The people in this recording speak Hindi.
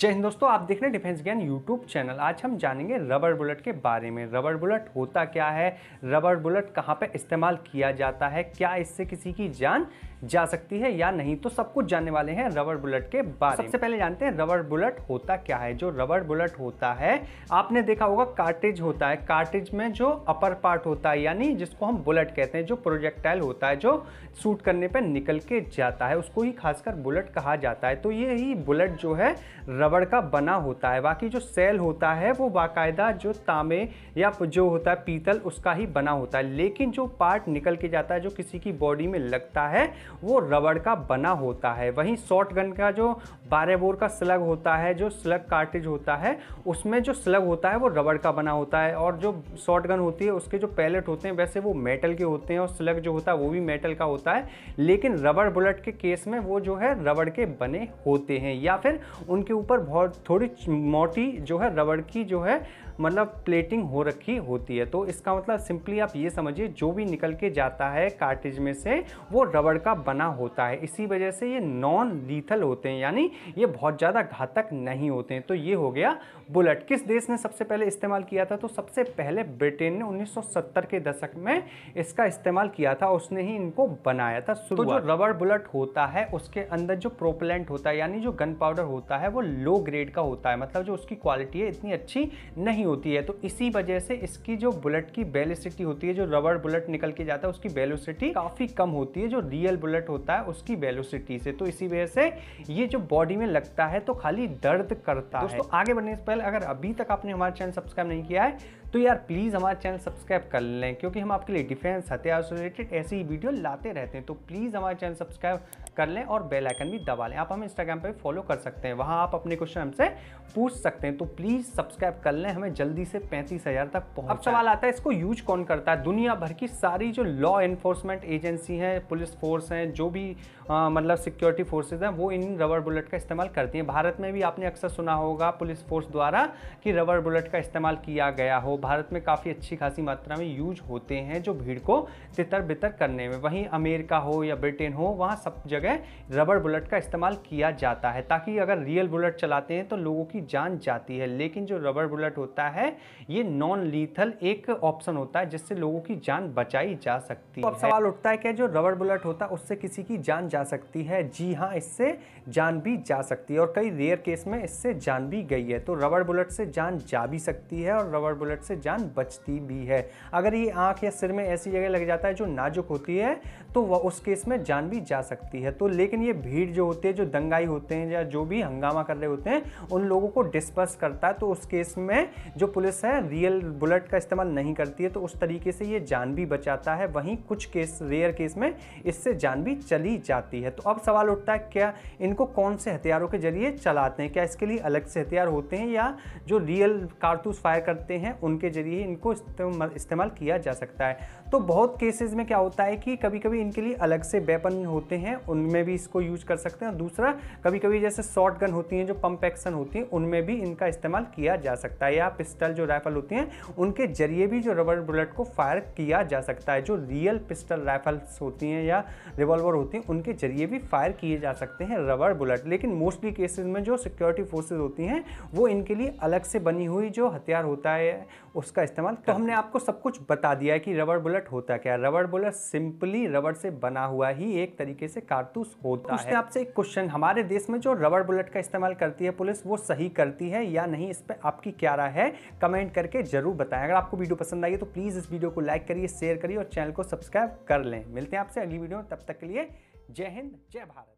जय हिंद दोस्तों आप देख रहे हैं डिफेंस ज्ञान यूट्यूब चैनल आज हम जानेंगे रबर बुलेट के बारे में रबर बुलेट होता क्या है रबर बुलेट कहाँ पे इस्तेमाल किया जाता है क्या इससे किसी की जान जा सकती है या नहीं तो सब कुछ जानने वाले हैं रबर बुलेट के बारे में सबसे पहले जानते हैं रबर बुलेट होता क्या है जो रबर बुलेट होता है आपने देखा होगा कार्टेज होता है कार्टेज में जो अपर पार्ट होता है यानी जिसको हम बुलेट कहते हैं जो प्रोजेक्टाइल होता है जो शूट करने पर निकल के जाता है उसको ही खासकर बुलेट कहा जाता है तो ये ही बुलेट जो है रबड़ का बना होता है बाकी जो सेल होता है वो बाकायदा जो तांबे या जो होता है पीतल उसका ही बना होता है लेकिन जो पार्ट निकल के जाता है जो किसी की बॉडी में लगता है वो रबड़ का बना होता है वहीं शॉर्ट गन का जो बारह बोर का स्लग होता है जो स्लग कार्टिज होता है उसमें जो स्लग होता है वो रबड़ का बना होता है और जो शॉर्ट गन होती है उसके जो पैलेट होते हैं वैसे वो मेटल के होते हैं और स्लग जो होता है वो भी मेटल का होता है लेकिन रबड़ बुलेट के केस में वो जो है रबड़ के बने होते हैं या फिर उनके ऊपर बहुत थोड़ी मोटी जो है रबड़ की जो है मतलब प्लेटिंग हो रखी होती है तो इसका मतलब सिंपली आप ये समझिए जो भी निकल के जाता है कार्टेज में से वो रबड़ का बना होता है इसी वजह से ये नॉन लीथल होते हैं यानी ये बहुत ज़्यादा घातक नहीं होते हैं तो ये हो गया बुलेट किस देश ने सबसे पहले इस्तेमाल किया था तो सबसे पहले ब्रिटेन ने 1970 के दशक में इसका इस्तेमाल किया था उसने ही इनको बनाया था तो जो रबर बुलेट होता है उसके अंदर जो प्रोपलेंट होता है यानी जो गन पाउडर होता है वो लो ग्रेड का होता है मतलब जो उसकी क्वालिटी है इतनी अच्छी नहीं होती है तो इसी वजह से इसकी जो बुलेट की बेलिसिटी होती है जो रबर बुलेट निकल के जाता है उसकी बेलोसिटी काफ़ी कम होती है जो रियल बुलेट होता है उसकी वेलोसिटी से तो इसी वजह से ये जो बॉडी में लगता है तो खाली दर्द करता है दोस्तों आगे बढ़ने से पहले अगर अभी तक आपने हमारा चैनल सब्सक्राइब नहीं किया है तो यार प्लीज़ हमारा चैनल सब्सक्राइब कर लें क्योंकि हम आपके लिए डिफेंस हथियार से रिलेटेड ऐसी ही वीडियो लाते रहते हैं तो प्लीज़ हमारा चैनल सब्सक्राइब कर लें और बेल आइकन भी दबा लें आप हमें इंस्टाग्राम पर फॉलो कर सकते हैं वहाँ आप अपने क्वेश्चन हमसे पूछ सकते हैं तो प्लीज़ सब्सक्राइब कर लें हमें जल्दी से पैंतीस हज़ार तक पहुँच अब सवाल आता है इसको यूज कौन करता है दुनिया भर की सारी जो लॉ एनफोर्समेंट एजेंसी हैं पुलिस फोर्स हैं जो भी आ, मतलब सिक्योरिटी फोर्सेज हैं वो इन रबर बुलेट का इस्तेमाल करती हैं भारत में भी आपने अक्सर सुना होगा पुलिस फोर्स द्वारा कि रबर बुलेट का इस्तेमाल किया गया हो भारत में काफ़ी अच्छी खासी मात्रा में यूज होते हैं जो भीड़ को तितर बितर करने में वहीं अमेरिका हो या ब्रिटेन हो वहाँ सब जगह रबड़ बुलेट का इस्तेमाल किया जाता है ताकि अगर रियल बुलेट चलाते हैं तो लोगों की जान जाती है लेकिन जो रबड़ बुलेट होता है ये नॉन लीथल एक ऑप्शन होता है जिससे लोगों की जान बचाई जा सकती तो है अब सवाल उठता है कि जो रबड़ बुलेट होता है उससे किसी की जान जा सकती है जी हाँ इससे जान भी जा सकती है और कई रेयर केस में इससे जान भी गई है तो रबड़ बुलेट से जान जा भी सकती है और रबड़ बुलेट से जान बचती भी है अगर ये आँख या सिर में ऐसी जगह लग जाता है जो नाजुक होती है तो वह उस केस में जान भी जा सकती है तो लेकिन ये भीड़ जो होती है जो दंगाई होते हैं या जो भी हंगामा कर रहे होते हैं उन लोगों को डिस्पर्स करता है तो उस केस में जो पुलिस है रियल बुलेट का इस्तेमाल नहीं करती है तो उस तरीके से ये जान भी बचाता है वहीं कुछ केस रेयर केस में इससे जान भी चली जाती है तो अब सवाल उठता है क्या इनको कौन से हथियारों के जरिए चलाते हैं क्या इसके लिए अलग से हथियार होते हैं या जो रियल कारतूस फायर करते हैं उन इनके ज़रिए इनको इस्तेमाल किया जा सकता है तो बहुत केसेस में क्या होता है कि कभी कभी इनके लिए अलग से वेपन होते हैं उनमें भी इसको यूज कर सकते हैं और दूसरा कभी कभी जैसे शॉर्ट गन होती हैं जो पंप एक्शन होती हैं उनमें भी इनका इस्तेमाल किया जा सकता है या पिस्टल जो राइफल होती हैं उनके जरिए भी जो रबर बुलेट को फायर किया जा सकता है जो रियल पिस्टल राइफल्स होती हैं या रिवॉल्वर होती हैं उनके जरिए भी फायर किए जा सकते हैं रबर बुलेट लेकिन मोस्टली केसेज में जो सिक्योरिटी फोर्सेज होती हैं वो इनके लिए अलग से बनी हुई जो हथियार होता है उसका इस्तेमाल तो हमने आपको सब कुछ बता दिया है कि रबर बुलेट होता क्या है रबर बुलेट सिंपली रबर से बना हुआ ही एक तरीके से कारतूस होता है आपसे एक क्वेश्चन हमारे देश में जो रबर बुलेट का इस्तेमाल करती है पुलिस वो सही करती है या नहीं इस पर आपकी क्या राय है कमेंट करके जरूर बताएं अगर आपको वीडियो पसंद आई तो प्लीज़ इस वीडियो को लाइक करिए शेयर करिए और चैनल को सब्सक्राइब कर लें मिलते हैं आपसे अगली वीडियो में तब तक के लिए जय हिंद जय भारत